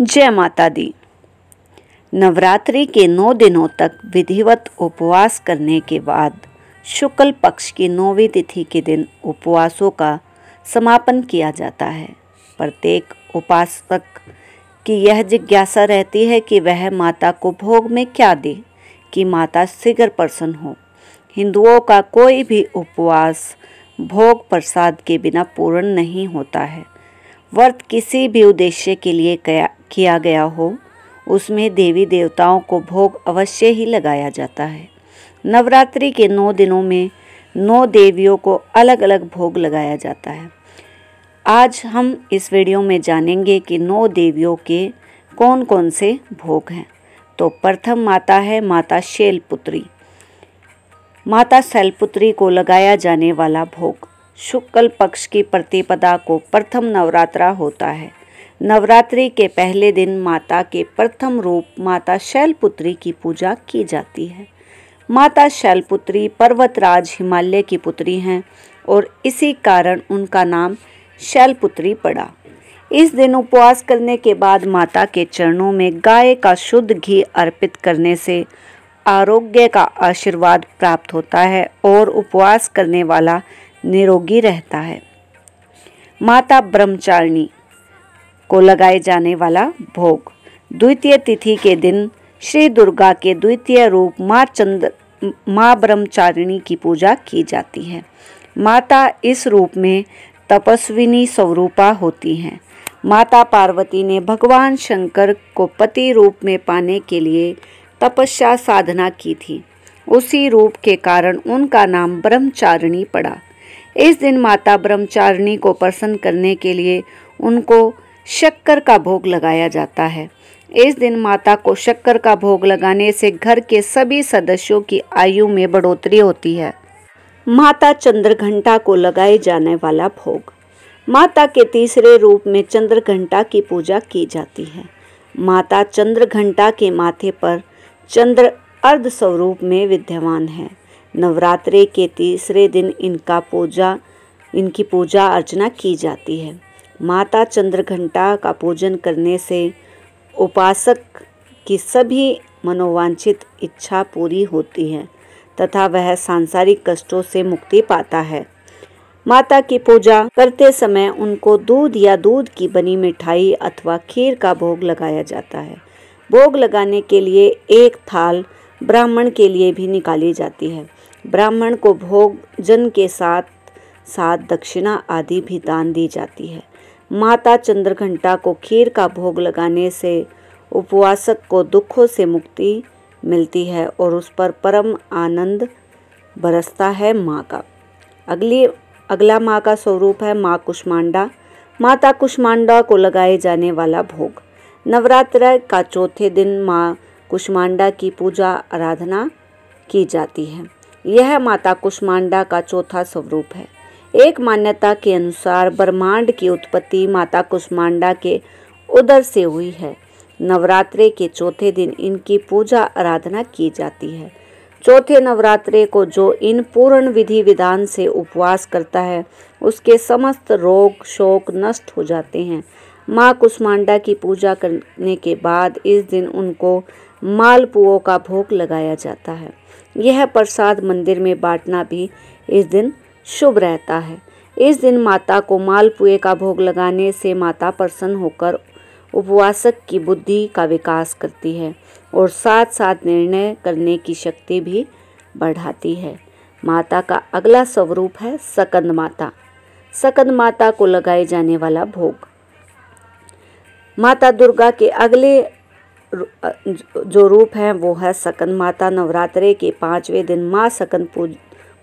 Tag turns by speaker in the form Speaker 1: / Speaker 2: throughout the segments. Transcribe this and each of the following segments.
Speaker 1: जय माता दी नवरात्रि के नौ दिनों तक विधिवत उपवास करने के बाद शुक्ल पक्ष की नौवीं तिथि के दिन उपवासों का समापन किया जाता है प्रत्येक उपासक की यह जिज्ञासा रहती है कि वह माता को भोग में क्या दे कि माता सिगर प्रसन्न हो हिंदुओं का कोई भी उपवास भोग प्रसाद के बिना पूर्ण नहीं होता है व्रत किसी भी उद्देश्य के लिए किया गया हो उसमें देवी देवताओं को भोग अवश्य ही लगाया जाता है नवरात्रि के नौ दिनों में नौ देवियों को अलग अलग भोग लगाया जाता है आज हम इस वीडियो में जानेंगे कि नौ देवियों के कौन कौन से भोग हैं तो प्रथम माता है माता शैलपुत्री माता शैलपुत्री को लगाया जाने वाला भोग शुक्ल पक्ष की प्रतिपदा को प्रथम नवरात्रा होता है नवरात्रि के पहले दिन माता के प्रथम रूप माता शैलपुत्री की पूजा की जाती है माता शैलपुत्री पर्वतराज हिमालय की पुत्री हैं और इसी कारण उनका नाम शैलपुत्री पड़ा इस दिन उपवास करने के बाद माता के चरणों में गाय का शुद्ध घी अर्पित करने से आरोग्य का आशीर्वाद प्राप्त होता है और उपवास करने वाला निरोगी रहता है माता ब्रह्मचारिणी को लगाए जाने वाला भोग द्वितीय तिथि के दिन श्री दुर्गा के द्वितीय रूप माँ चंद्र माँ ब्रह्मचारिणी की पूजा की जाती है माता इस रूप में तपस्विनी स्वरूपा होती हैं माता पार्वती ने भगवान शंकर को पति रूप में पाने के लिए तपस्या साधना की थी उसी रूप के कारण उनका नाम ब्रह्मचारिणी पड़ा इस दिन माता ब्रह्मचारिणी को प्रसन्न करने के लिए उनको शक्कर का भोग लगाया जाता है इस दिन माता को शक्कर का भोग लगाने से घर के सभी सदस्यों की आयु में बढ़ोतरी होती है माता चंद्रघंटा को लगाए जाने वाला भोग माता के तीसरे रूप में चंद्रघंटा की पूजा की जाती है माता चंद्रघंटा के माथे पर चंद्र अर्ध स्वरूप में विद्यमान है नवरात्रे के तीसरे दिन इनका पूजा इनकी पूजा अर्चना की जाती है माता चंद्रघंटा का पूजन करने से उपासक की सभी मनोवांछित इच्छा पूरी होती है तथा वह सांसारिक कष्टों से मुक्ति पाता है माता की पूजा करते समय उनको दूध या दूध की बनी मिठाई अथवा खीर का भोग लगाया जाता है भोग लगाने के लिए एक थाल ब्राह्मण के लिए भी निकाली जाती है ब्राह्मण को भोग जन के साथ साथ दक्षिणा आदि भी दान दी जाती है माता चंद्रघंटा को खीर का भोग लगाने से उपवासक को दुखों से मुक्ति मिलती है और उस पर परम आनंद बरसता है माँ का अगली अगला माँ का स्वरूप है माँ कुष्मांडा माता कुष्मांडा को लगाए जाने वाला भोग नवरात्र का चौथे दिन माँ कुष्मांडा की पूजा आराधना की जाती है यह माता कुष्मांडा का चौथा स्वरूप है एक मान्यता के अनुसार ब्रह्मांड की उत्पत्ति माता कुष्मांडा के उदर से हुई है नवरात्रे के चौथे दिन इनकी पूजा आराधना की जाती है चौथे नवरात्रे को जो इन पूर्ण विधि विधान से उपवास करता है उसके समस्त रोग शोक नष्ट हो जाते हैं माँ कुष्मांडा की पूजा करने के बाद इस दिन उनको मालपुओं का भोग लगाया जाता है यह प्रसाद मंदिर में बांटना भी इस दिन शुभ रहता है इस दिन माता को मालपुए का भोग लगाने से माता प्रसन्न होकर उपवासक की बुद्धि का विकास करती है और साथ साथ निर्णय करने की शक्ति भी बढ़ाती है माता का अगला स्वरूप है सकंद माता सकंद माता को लगाए जाने वाला भोग माता दुर्गा के अगले जो रूप हैं वो है सकंद माता नवरात्रे के पांचवें दिन माँ सकंद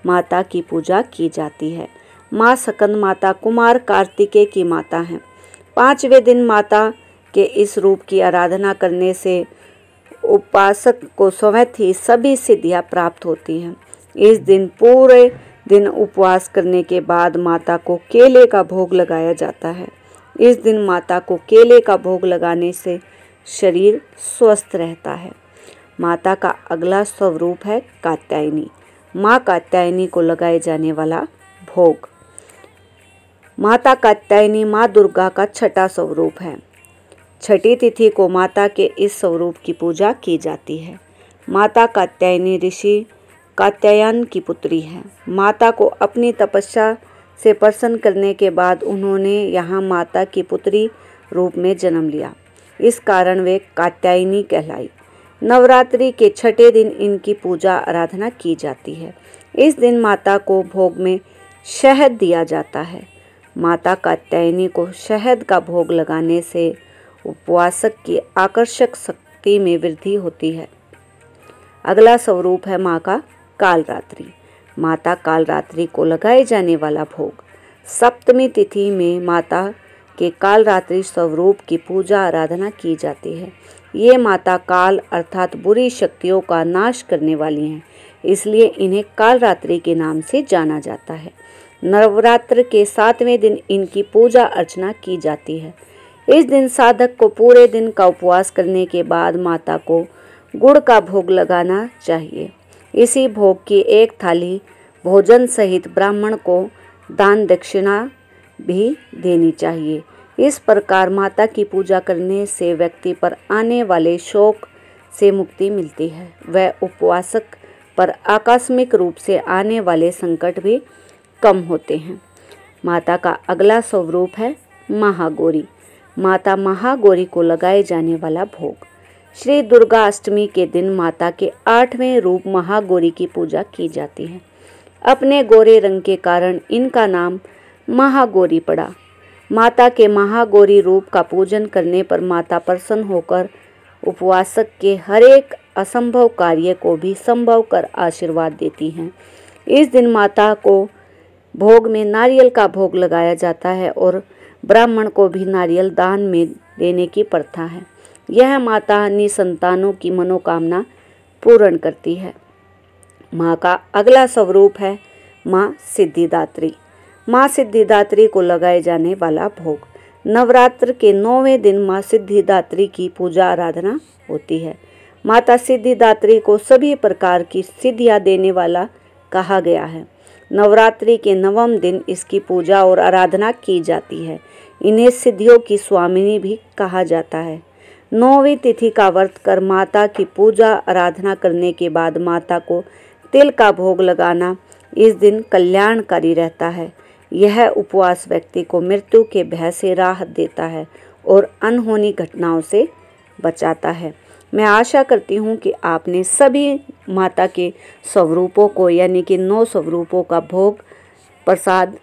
Speaker 1: माता की पूजा की जाती है माँ सकंद माता कुमार कार्तिकेय की माता हैं पांचवें दिन माता के इस रूप की आराधना करने से उपासक को स्वयं ही सभी सिद्धियाँ प्राप्त होती हैं इस दिन पूरे दिन उपवास करने के बाद माता को केले का भोग लगाया जाता है इस दिन माता को केले का भोग लगाने से शरीर स्वस्थ रहता है माता का अगला स्वरूप है कात्यायनी माँ कात्यायनी को लगाए जाने वाला भोग माता कात्यायनी माँ दुर्गा का छठा स्वरूप है छठी तिथि को माता के इस स्वरूप की पूजा की जाती है माता कात्यायनी ऋषि कात्यायन की पुत्री है माता को अपनी तपस्या से प्रसन्न करने के बाद उन्होंने यहाँ माता की पुत्री रूप में जन्म लिया इस कारण वे कात्यायनी कहलाई नवरात्रि के छठे दिन इनकी पूजा आराधना की जाती है इस दिन माता को भोग में शहद दिया जाता है माता कात्यायनी को शहद का भोग लगाने से उपवासक की आकर्षक शक्ति में वृद्धि होती है अगला स्वरूप है माँ का कालरात्रि माता कालरात्रि को लगाए जाने वाला भोग सप्तमी तिथि में माता के कालरात्रि स्वरूप की पूजा आराधना की जाती है ये माता काल अर्थात बुरी शक्तियों का नाश करने वाली हैं इसलिए इन्हें कालरात्रि के नाम से जाना जाता है नवरात्र के सातवें दिन इनकी पूजा अर्चना की जाती है इस दिन साधक को पूरे दिन का उपवास करने के बाद माता को गुड़ का भोग लगाना चाहिए इसी भोग की एक थाली भोजन सहित ब्राह्मण को दान दक्षिणा भी देनी चाहिए इस प्रकार माता की पूजा करने से व्यक्ति पर आने वाले शोक से मुक्ति मिलती है वह उपवासक पर आकस्मिक रूप से आने वाले संकट भी कम होते हैं माता का अगला स्वरूप है महागौरी माता महागौरी को लगाए जाने वाला भोग श्री दुर्गा अष्टमी के दिन माता के आठवें रूप महागौरी की पूजा की जाती है अपने गोरे रंग के कारण इनका नाम महागौरी पड़ा माता के महागौरी रूप का पूजन करने पर माता प्रसन्न होकर उपवासक के हरेक असंभव कार्य को भी संभव कर आशीर्वाद देती हैं इस दिन माता को भोग में नारियल का भोग लगाया जाता है और ब्राह्मण को भी नारियल दान में देने की प्रथा है यह माता संतानों की मनोकामना पूर्ण करती है माँ का अगला स्वरूप है माँ सिद्धिदात्री माँ सिद्धिदात्री को लगाए जाने वाला भोग नवरात्र के नौवें दिन माँ सिद्धिदात्री की पूजा आराधना होती है माता सिद्धिदात्री को सभी प्रकार की सिद्धियाँ देने वाला कहा गया है नवरात्रि के नवम दिन इसकी पूजा और आराधना की जाती है इन्हें सिद्धियों की स्वामिनी भी कहा जाता है नौवीं तिथि का व्रत कर माता की पूजा आराधना करने के बाद माता को तिल का भोग लगाना इस दिन कल्याणकारी रहता है यह उपवास व्यक्ति को मृत्यु के भय से राहत देता है और अनहोनी घटनाओं से बचाता है मैं आशा करती हूँ कि आपने सभी माता के स्वरूपों को यानी कि नौ स्वरूपों का भोग प्रसाद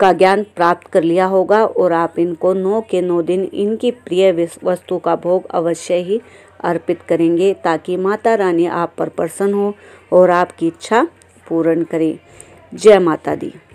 Speaker 1: का ज्ञान प्राप्त कर लिया होगा और आप इनको नौ के नौ दिन इनकी प्रिय वस्तु का भोग अवश्य ही अर्पित करेंगे ताकि माता रानी आप पर प्रसन्न हो और आपकी इच्छा पूर्ण करें जय माता दी